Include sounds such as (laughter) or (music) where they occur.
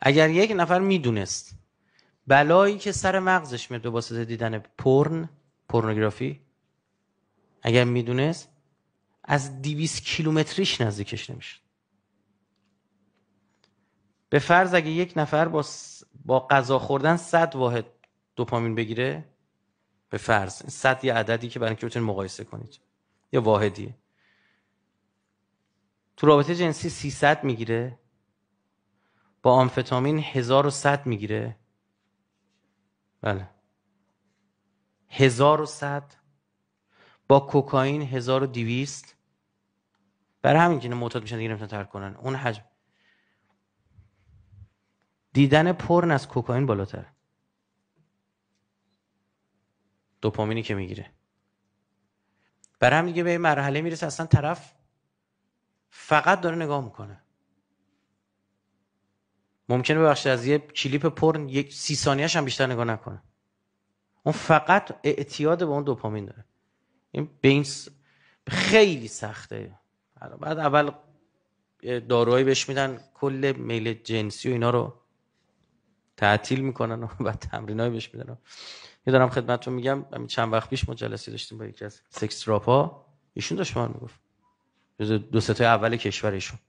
اگر یک نفر میدونست بلایی که سر مغزش میاد به واسطه دیدن پرن پورنوگرافی اگر میدونست از 200 کیلومتریش نزدیکش نمیشه. به فرض اگه یک نفر با با غذا خوردن 100 واحد دوپامین بگیره به فرض 100 یه عددی که برای اینکه بتونید مقایسه کنید یه واحدیه تو رابطه جنسی 300 میگیره با آمفتامین 1100 میگیره بله 1100 با کوکائین 1200 برای همین که معتاد میشن دیگه نمیتونن ترک کنن اون حجم دیدن پرن از کوکائین بالاتر دوپامینی که میگیره برای هم دیگه به مرحله میرسه اصلا طرف فقط داره نگاه میکنه ممکنه ببخشید از یه کلیپ پرن یک سی ثانیهش هم بیشتر نگاه نکنه اون فقط اعتیاد به اون دوپامین داره این به خیلی سخته بعد اول داروهایی بهش میدن کل میل جنسی و اینا رو تعطیل میکنن و (laughs) بعد تمرینایی بهش میدن یه دارم خدمتتون میگم چند وقت پیش مجلسی داشتیم با یکی از سکس راپا ایشون داشت من میگفت دو سه اول کشور ایشون